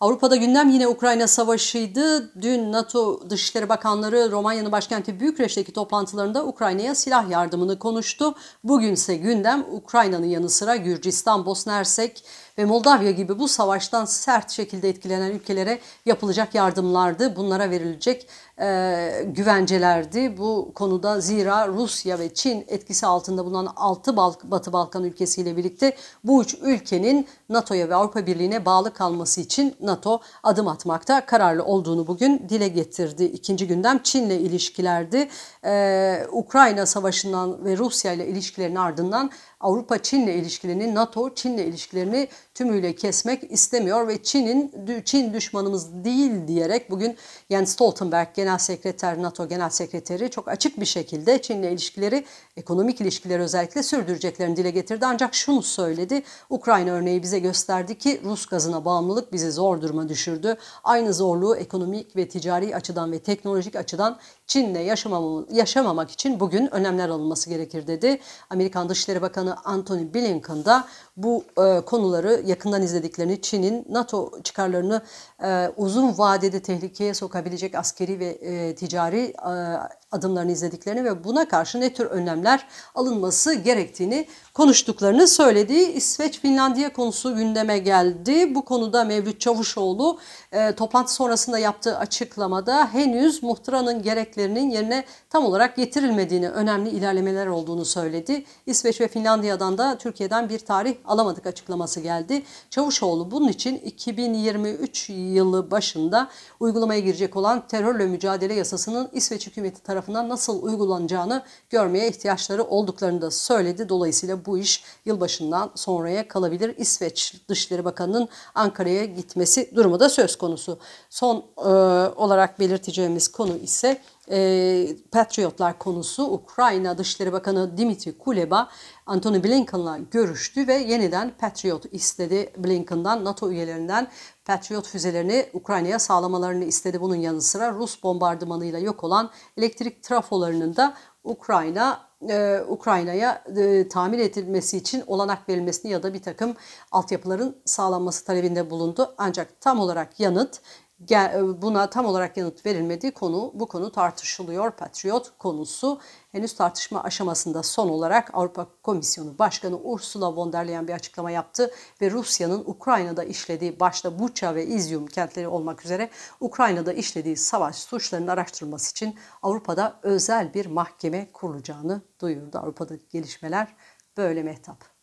Avrupa'da gündem yine Ukrayna savaşıydı. Dün NATO Dışişleri Bakanları Romanya'nın başkenti Bükreş'teki toplantılarında Ukrayna'ya silah yardımını konuştu. Bugünse gündem Ukrayna'nın yanı sıra Gürcistan, Bosna Hersek ve Moldavya gibi bu savaştan sert şekilde etkilenen ülkelere yapılacak yardımlardı. Bunlara verilecek e, güvencelerdi. Bu konuda zira Rusya ve Çin etkisi altında bulunan 6 Balk Batı Balkan ülkesiyle birlikte bu üç ülkenin NATO'ya ve Avrupa Birliği'ne bağlı kalması için NATO adım atmakta kararlı olduğunu bugün dile getirdi. İkinci gündem Çin'le ilişkilerdi. Ee, Ukrayna Savaşı'ndan ve Rusya ile ilişkilerin ardından Avrupa Çin'le ilişkilerini, NATO Çin'le ilişkilerini tümüyle kesmek istemiyor ve Çin'in Çin düşmanımız değil diyerek bugün Jens Stoltenberg Genel Sekreter NATO Genel Sekreteri çok açık bir şekilde Çin'le ilişkileri ekonomik ilişkileri özellikle sürdüreceklerini dile getirdi. Ancak şunu söyledi. Ukrayna örneği bize gösterdi ki Rus gazına bağımlılık bizi zor duruma düşürdü. Aynı zorluğu ekonomik ve ticari açıdan ve teknolojik açıdan Çin'le yaşamam yaşamamak için bugün önlemler alınması gerekir dedi. Amerikan Dışişleri Bakanı Anthony Blinken da bu e, konuları yakından izlediklerini, Çin'in NATO çıkarlarını e, uzun vadede tehlikeye sokabilecek askeri ve e, ticari e, adımlarını izlediklerini ve buna karşı ne tür önlemler alınması gerektiğini konuştuklarını söyledi. İsveç-Finlandiya konusu gündeme geldi. Bu konuda Mevlüt Çavuşoğlu e, toplantı sonrasında yaptığı açıklamada henüz muhtıranın gereklerinin yerine tam olarak getirilmediğini, önemli ilerlemeler olduğunu söyledi. İsveç ve Finlandiya'dan da Türkiye'den bir tarih alamadık açıklaması geldi geldi. Çavuşoğlu bunun için 2023 yılı başında uygulamaya girecek olan terörle mücadele yasasının İsveç hükümeti tarafından nasıl uygulanacağını görmeye ihtiyaçları olduklarını da söyledi. Dolayısıyla bu iş yılbaşından sonraya kalabilir. İsveç Dışişleri Bakanı'nın Ankara'ya gitmesi durumu da söz konusu. Son e, olarak belirteceğimiz konu ise e, Patriotlar konusu Ukrayna Dışişleri Bakanı Dimitri Kuleba Antony Blinken'la görüştü ve yeniden Patriot istedi Blinken'dan NATO üyelerinden Patriot füzelerini Ukrayna'ya sağlamalarını istedi. Bunun yanı sıra Rus bombardımanıyla yok olan elektrik trafolarının da Ukrayna e, Ukrayna'ya e, tamir edilmesi için olanak verilmesini ya da bir takım altyapıların sağlanması talebinde bulundu. Ancak tam olarak yanıt e, buna tam olarak yanıt verilmediği konu bu konu tartışılıyor. Patriot konusu henüz tartışma aşamasında son olarak Avrupa Komisyonu Başkanı Ursula von der Leyen bir açıklama yaptı ve Rusya'nın Ukrayna'da işlediği başta Buça ve İzyum kentleri olmak üzere Ukrayna'da işlediği savaş suçlarının araştırılması için Avrupa'da özel bir mahkeme kurulacağını duyurdu. Avrupa'daki gelişmeler böyle mehtap.